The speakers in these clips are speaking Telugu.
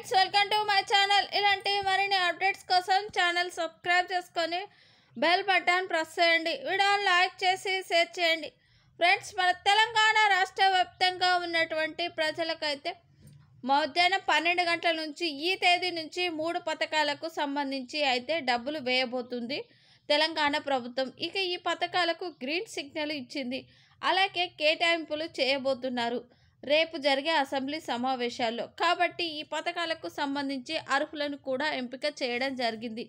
friends welcome to my channel ఇలాంటి మరిన్ని అప్డేట్స్ కోసం ఛానల్ సబ్స్క్రైబ్ చేసుకొని బెల్ బటన్ ప్రెస్ చేయండి వీడియోని లైక్ చేసి షేర్ చేయండి ఫ్రెండ్స్ మన తెలంగాణ రాష్ట్ర వ్యాప్తంగా ఉన్నటువంటి ప్రజలకైతే మధ్యాహ్నం పన్నెండు గంటల నుంచి ఈ తేదీ నుంచి మూడు పథకాలకు సంబంధించి అయితే డబ్బులు వేయబోతుంది తెలంగాణ ప్రభుత్వం ఇక ఈ పథకాలకు గ్రీన్ సిగ్నల్ ఇచ్చింది అలాగే కేటాయింపులు చేయబోతున్నారు రేపు జరిగే అసెంబ్లీ సమావేశాల్లో కాబట్టి ఈ పథకాలకు సంబంధించి అర్హులను కూడా ఎంపిక చేయడం జరిగింది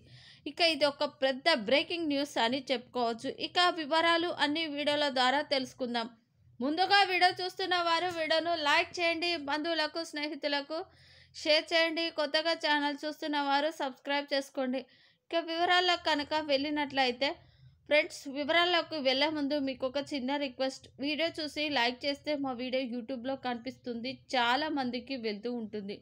ఇక ఇది ఒక పెద్ద బ్రేకింగ్ న్యూస్ అని చెప్పుకోవచ్చు ఇక వివరాలు అన్ని వీడియోల ద్వారా తెలుసుకుందాం ముందుగా వీడియో చూస్తున్న వారు వీడియోను లైక్ చేయండి బంధువులకు స్నేహితులకు షేర్ చేయండి కొత్తగా ఛానల్ చూస్తున్న వారు సబ్స్క్రైబ్ చేసుకోండి ఇక వివరాల్లో కనుక వెళ్ళినట్లయితే ఫ్రెండ్స్ వివరాలకు వెళ్ళే ముందు మీకు ఒక చిన్న రిక్వెస్ట్ వీడియో చూసి లైక్ చేస్తే మా వీడియో యూట్యూబ్లో కనిపిస్తుంది చాలా మందికి వెళ్తూ ఉంటుంది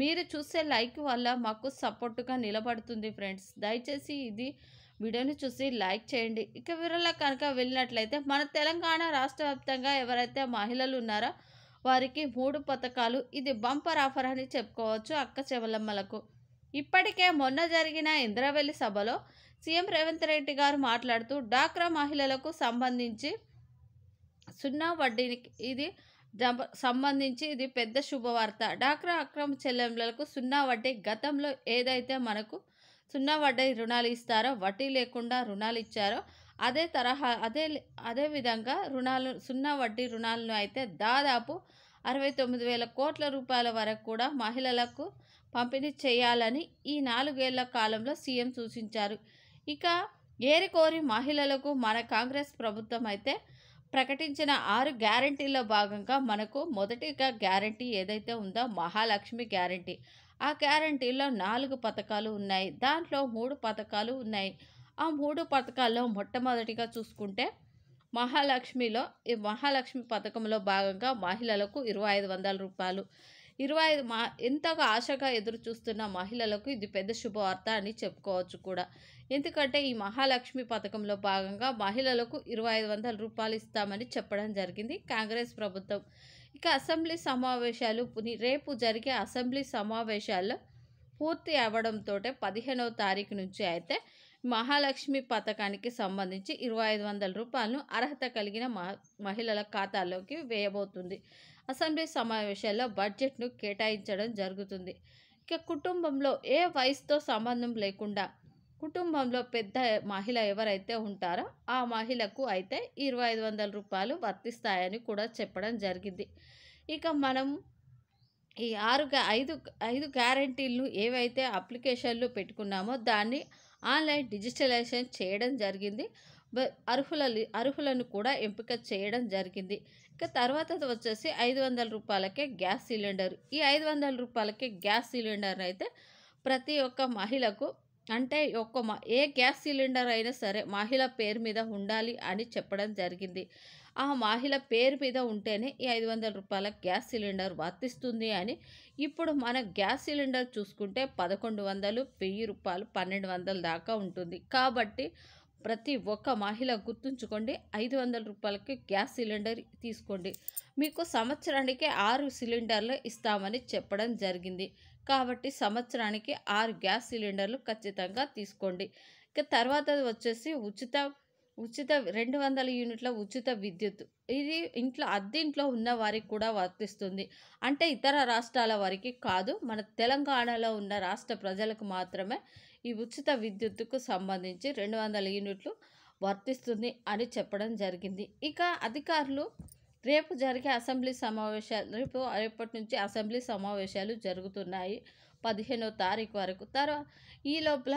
మీరు చూసే లైక్ వల్ల మాకు సపోర్టుగా నిలబడుతుంది ఫ్రెండ్స్ దయచేసి ఇది వీడియోని చూసి లైక్ చేయండి ఇక వివరాల కనుక వెళ్ళినట్లయితే మన తెలంగాణ రాష్ట్ర వ్యాప్తంగా ఎవరైతే మహిళలు ఉన్నారో వారికి మూడు పథకాలు ఇది బంపర్ ఆఫర్ అని చెప్పుకోవచ్చు అక్క చెవలమ్మలకు ఇప్పటికే మొన్న జరిగిన ఇంద్రవెల్లి సభలో సీఎం రేవంత్ రెడ్డి గారు మాట్లాడుతూ డాక్రా మహిళలకు సంబంధించి సున్నా వడ్డీకి ఇది సంబంధించి ఇది పెద్ద శుభవార్త డాక్రా అక్రమ చెల్లెంలకు సున్నా వడ్డీ గతంలో ఏదైతే మనకు సున్నా వడ్డీ రుణాలు ఇస్తారో వడ్డీ లేకుండా రుణాలు ఇచ్చారో అదే తరహా అదే అదే విధంగా రుణాలు సున్నా వడ్డీ రుణాలను అయితే దాదాపు అరవై తొమ్మిది వేల కోట్ల రూపాయల వరకు కూడా మహిళలకు పంపిణీ చేయాలని ఈ నాలుగేళ్ల కాలంలో సీఎం సూచించారు ఇక ఏరికోరి మహిళలకు మన కాంగ్రెస్ ప్రభుత్వం అయితే ప్రకటించిన ఆరు గ్యారంటీలో భాగంగా మనకు మొదటిగా గ్యారంటీ ఏదైతే ఉందో మహాలక్ష్మి గ్యారంటీ ఆ గ్యారంటీలో నాలుగు పథకాలు ఉన్నాయి దాంట్లో మూడు పథకాలు ఉన్నాయి ఆ మూడు పథకాల్లో మొట్టమొదటిగా చూసుకుంటే మహాలక్ష్మిలో ఈ మహాలక్ష్మి పథకంలో భాగంగా మహిళలకు ఇరవై ఐదు వందల రూపాయలు ఇరవై ఐదు మా ఎంతగా ఆశగా ఎదురు చూస్తున్న మహిళలకు ఇది పెద్ద శుభవార్త అని చెప్పుకోవచ్చు కూడా ఎందుకంటే ఈ మహాలక్ష్మి పథకంలో భాగంగా మహిళలకు ఇరవై ఐదు వందల రూపాయలు ఇస్తామని చెప్పడం జరిగింది కాంగ్రెస్ ప్రభుత్వం ఇక అసెంబ్లీ సమావేశాలు రేపు జరిగే అసెంబ్లీ సమావేశాల్లో పూర్తి అవ్వడంతో పదిహేనవ తారీఖు నుంచి అయితే మహాలక్ష్మి పథకానికి సంబంధించి ఇరవై ఐదు వందల రూపాయలను అర్హత కలిగిన మహిళల ఖాతాలోకి వేయబోతుంది అసెంబ్లీ సమావేశాల్లో బడ్జెట్ను కేటాయించడం జరుగుతుంది ఇక కుటుంబంలో ఏ వయసుతో సంబంధం లేకుండా కుటుంబంలో పెద్ద మహిళ ఎవరైతే ఉంటారో ఆ మహిళకు అయితే ఇరవై ఐదు వందల రూపాయలు వర్తిస్తాయని కూడా చెప్పడం జరిగింది ఇక మనం ఈ ఆరు ఐదు ఐదు గ్యారంటీలను ఏవైతే అప్లికేషన్లు పెట్టుకున్నామో దాన్ని ఆన్లైన్ డిజిటలైజేషన్ చేయడం జరిగింది అర్హుల అర్హులను కూడా ఎంపిక చేయడం జరిగింది ఇక తర్వాత వచ్చేసి ఐదు వందల రూపాయలకే గ్యాస్ సిలిండర్ ఈ ఐదు వందల రూపాయలకే గ్యాస్ సిలిండర్ అయితే ప్రతి ఒక్క మహిళకు అంటే ఒక్క ఏ గ్యాస్ సిలిండర్ అయినా సరే మహిళ పేరు మీద ఉండాలి అని చెప్పడం జరిగింది ఆ మహిళ పేరు మీద ఉంటేనే ఈ ఐదు వందల రూపాయల గ్యాస్ సిలిండర్ వర్తిస్తుంది అని ఇప్పుడు మన గ్యాస్ సిలిండర్ చూసుకుంటే పదకొండు వందలు వెయ్యి రూపాయలు పన్నెండు వందల దాకా ఉంటుంది కాబట్టి ప్రతి ఒక్క మహిళ గుర్తుంచుకోండి ఐదు వందల రూపాయలకి గ్యాస్ సిలిండర్ తీసుకోండి మీకు సంవత్సరానికి ఆరు సిలిండర్లు ఇస్తామని చెప్పడం జరిగింది కాబట్టి సంవత్సరానికి ఆరు గ్యాస్ సిలిండర్లు ఖచ్చితంగా తీసుకోండి ఇక తర్వాత వచ్చేసి ఉచిత ఉచిత రెండు వందల యూనిట్ల ఉచిత విద్యుత్ ఇది ఇంట్లో అద్దెంట్లో ఉన్న వారికి కూడా వర్తిస్తుంది అంటే ఇతర రాష్ట్రాల వారికి కాదు మన తెలంగాణలో ఉన్న రాష్ట్ర ప్రజలకు మాత్రమే ఈ ఉచిత విద్యుత్కు సంబంధించి రెండు వందల యూనిట్లు వర్తిస్తుంది అని చెప్పడం జరిగింది ఇక అధికారులు రేపు జరిగే అసెంబ్లీ సమావేశాలు రేపు రేపటి నుంచి అసెంబ్లీ సమావేశాలు జరుగుతున్నాయి పదిహేనో తారీఖు వరకు తర్వాత ఈ లోపల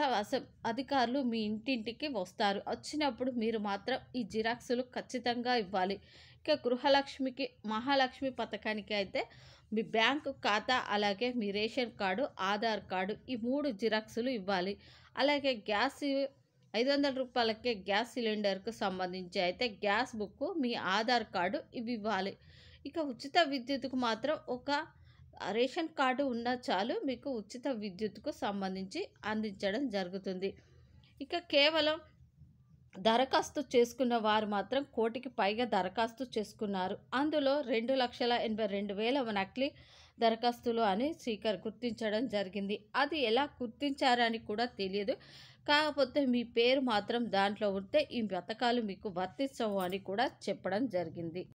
అధికారులు మీ ఇంటింటికి వస్తారు వచ్చినప్పుడు మీరు మాత్రం ఈ జిరాక్సులు ఖచ్చితంగా ఇవ్వాలి ఇక గృహలక్ష్మికి మహాలక్ష్మి పథకానికి అయితే మీ బ్యాంకు ఖాతా అలాగే మీ రేషన్ కార్డు ఆధార్ కార్డు ఈ మూడు జిరాక్సులు ఇవ్వాలి అలాగే గ్యాస్ ఐదు వందల రూపాయలకే గ్యాస్ సిలిండర్కు సంబంధించి అయితే గ్యాస్ బుక్ మీ ఆధార్ కార్డు ఇవి ఇవ్వాలి ఇక ఉచిత విద్యుత్కు మాత్రం ఒక రేషన్ కార్డు ఉన్నా చాలు మీకు ఉచిత విద్యుత్కు సంబంధించి అందించడం జరుగుతుంది ఇక కేవలం దరఖాస్తు చేసుకున్న వారు మాత్రం కోటికి పైగా దరఖాస్తు చేసుకున్నారు అందులో రెండు లక్షల ఎనభై రెండు వేల నకిలీ దరఖాస్తులు అని స్పీకర్ గుర్తించడం జరిగింది అది ఎలా గుర్తించారని కూడా తెలియదు కాకపోతే మీ పేరు మాత్రం దాంట్లో ఉంటే ఈ పథకాలు మీకు వర్తించవు అని కూడా చెప్పడం జరిగింది